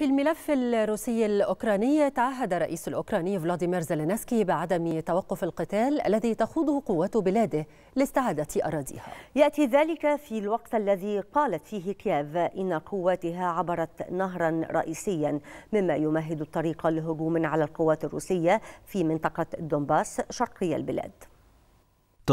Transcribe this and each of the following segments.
في الملف الروسي الأوكراني تعهد الرئيس الأوكراني فلاديمير زيلينسكي بعدم توقف القتال الذي تخوضه قوات بلاده لاستعادة أراضيها يأتي ذلك في الوقت الذي قالت فيه كييف إن قواتها عبرت نهرا رئيسيا مما يمهد الطريق لهجوم على القوات الروسية في منطقة دونباس شرقي البلاد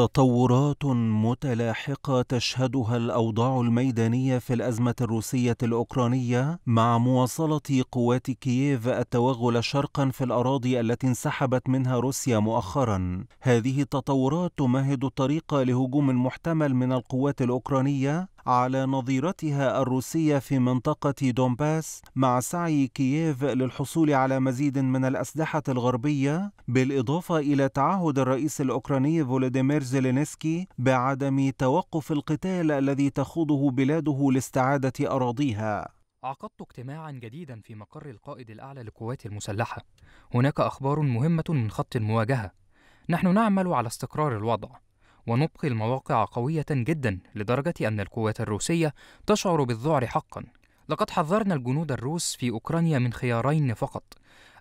تطورات متلاحقه تشهدها الاوضاع الميدانيه في الازمه الروسيه الاوكرانيه مع مواصله قوات كييف التوغل شرقا في الاراضي التي انسحبت منها روسيا مؤخرا هذه التطورات تمهد الطريق لهجوم محتمل من القوات الاوكرانيه على نظيرتها الروسية في منطقة دونباس مع سعي كييف للحصول على مزيد من الأسلحة الغربية بالإضافة إلى تعهد الرئيس الأوكراني فولوديمير زيلينسكي بعدم توقف القتال الذي تخوضه بلاده لاستعادة أراضيها عقدت اجتماعا جديدا في مقر القائد الأعلى للقوات المسلحة هناك أخبار مهمة من خط المواجهة نحن نعمل على استقرار الوضع ونطق المواقع قوية جدا لدرجة أن القوات الروسية تشعر بالذعر حقا لقد حذرنا الجنود الروس في أوكرانيا من خيارين فقط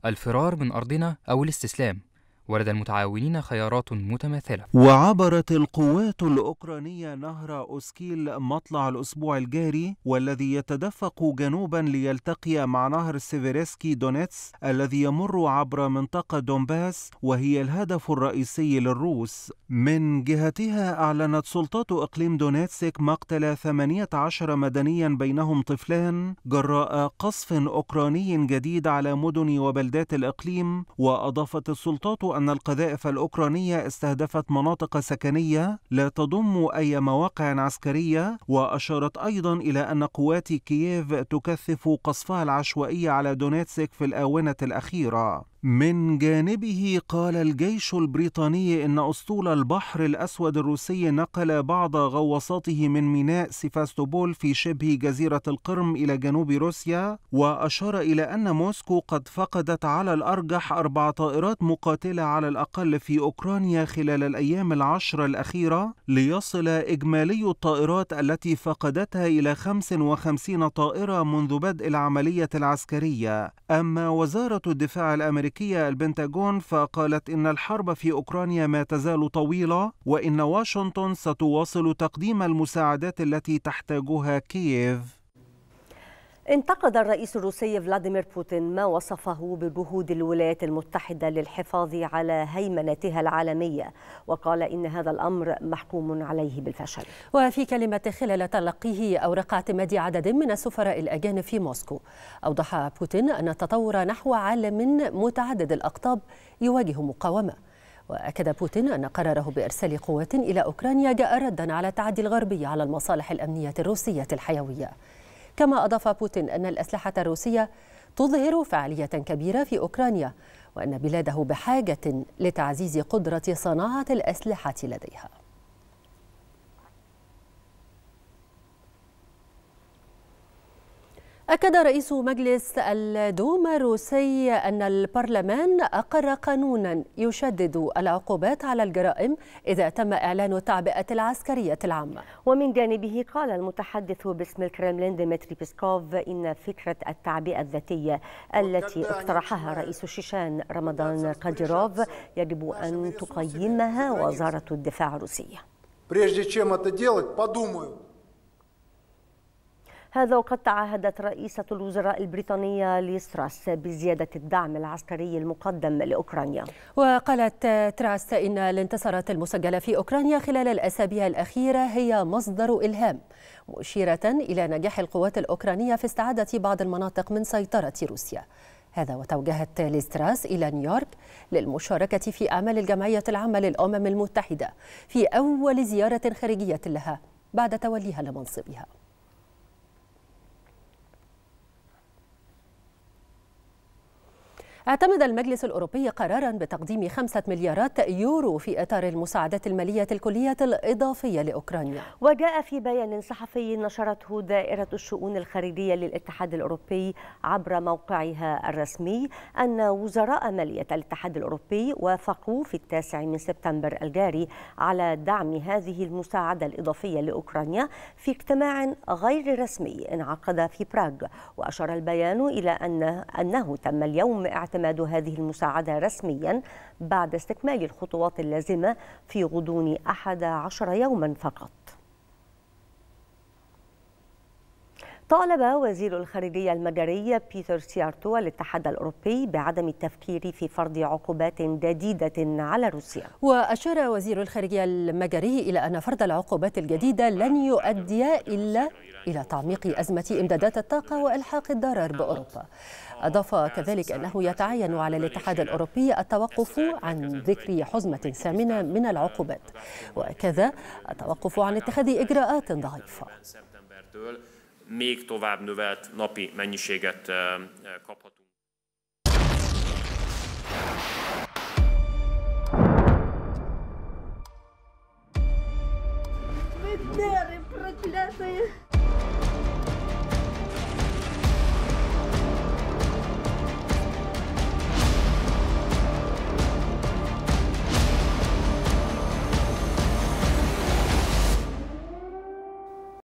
الفرار من أرضنا أو الاستسلام ولدى المتعاونين خيارات متماثلة وعبرت القوات الأوكرانية نهر أوسكيل مطلع الأسبوع الجاري والذي يتدفق جنوبا ليلتقي مع نهر سيفيرسكي دونيتس الذي يمر عبر منطقة دونباس وهي الهدف الرئيسي للروس من جهتها أعلنت سلطات إقليم دونيتسك مقتل 18 مدنيا بينهم طفلان جراء قصف أوكراني جديد على مدن وبلدات الإقليم وأضافت السلطات أن القذائف الأوكرانية استهدفت مناطق سكنية لا تضم أي مواقع عسكرية وأشارت أيضا إلى أن قوات كييف تكثف قصفها العشوائي على دونيتسك في الآونة الأخيرة من جانبه قال الجيش البريطاني إن أسطول البحر الأسود الروسي نقل بعض غواصاته من ميناء سيفاستوبول في شبه جزيرة القرم إلى جنوب روسيا وأشار إلى أن موسكو قد فقدت على الأرجح أربع طائرات مقاتلة على الأقل في أوكرانيا خلال الأيام العشر الأخيرة ليصل إجمالي الطائرات التي فقدتها إلى 55 طائرة منذ بدء العملية العسكرية أما وزارة الدفاع الأمريكية الأمريكية البنتاغون فقالت إن الحرب في أوكرانيا ما تزال طويلة وإن واشنطن ستواصل تقديم المساعدات التي تحتاجها كييف انتقد الرئيس الروسي فلاديمير بوتين ما وصفه بجهود الولايات المتحدة للحفاظ على هيمنتها العالمية وقال إن هذا الأمر محكوم عليه بالفشل وفي كلمة خلال تلقيه أوراق اعتماد عدد من السفراء الأجانب في موسكو أوضح بوتين أن التطور نحو عالم متعدد الأقطاب يواجه مقاومة وأكد بوتين أن قراره بإرسال قوات إلى أوكرانيا جاء ردا على التعدي الغربي على المصالح الأمنية الروسية الحيوية كما أضاف بوتين أن الأسلحة الروسية تظهر فعالية كبيرة في أوكرانيا وأن بلاده بحاجة لتعزيز قدرة صناعة الأسلحة لديها أكد رئيس مجلس الدوما الروسي أن البرلمان أقر قانونا يشدد العقوبات على الجرائم إذا تم إعلان التعبئة العسكرية العامة ومن جانبه قال المتحدث باسم الكرملين ديمتري بيسكوف إن فكرة التعبئة الذاتية التي اقترحها رئيس الشيشان رمضان قاديروف يجب أن تقيمها وزارة الدفاع الروسية هذا وقد تعهدت رئيسة الوزراء البريطانية لستراس بزيادة الدعم العسكري المقدم لأوكرانيا وقالت تراس إن الانتصارات المسجلة في أوكرانيا خلال الأسابيع الأخيرة هي مصدر إلهام مشيرة إلى نجاح القوات الأوكرانية في استعادة بعض المناطق من سيطرة روسيا هذا وتوجهت ليستراس إلى نيويورك للمشاركة في أعمال الجمعية العامة للأمم المتحدة في أول زيارة خارجية لها بعد توليها لمنصبها اعتمد المجلس الأوروبي قرارا بتقديم خمسة مليارات يورو في إطار المساعدات المالية الكلية الإضافية لأوكرانيا وجاء في بيان صحفي نشرته دائرة الشؤون الخارجية للاتحاد الأوروبي عبر موقعها الرسمي أن وزراء مالية الاتحاد الأوروبي وافقوا في التاسع من سبتمبر الجاري على دعم هذه المساعدة الإضافية لأوكرانيا في اجتماع غير رسمي انعقد في براغ وأشار البيان إلى أن أنه تم اليوم اعتماد اعتماد هذه المساعدة رسميا بعد استكمال الخطوات اللازمة في غضون 11 يوما فقط طالب وزير الخارجية المجري بيتر سيارتو الاتحاد الأوروبي بعدم التفكير في فرض عقوبات جديدة على روسيا وأشار وزير الخارجية المجري إلى أن فرض العقوبات الجديدة لن يؤدي إلا إلى تعميق أزمة إمدادات الطاقة وإلحاق الضرر بأوروبا أضاف كذلك أنه يتعين على الاتحاد الأوروبي التوقف عن ذكر حزمة ثامنة من العقوبات وكذا التوقف عن اتخاذ إجراءات ضعيفة még tovább növelt napi mennyiséget eh, kaphatunk.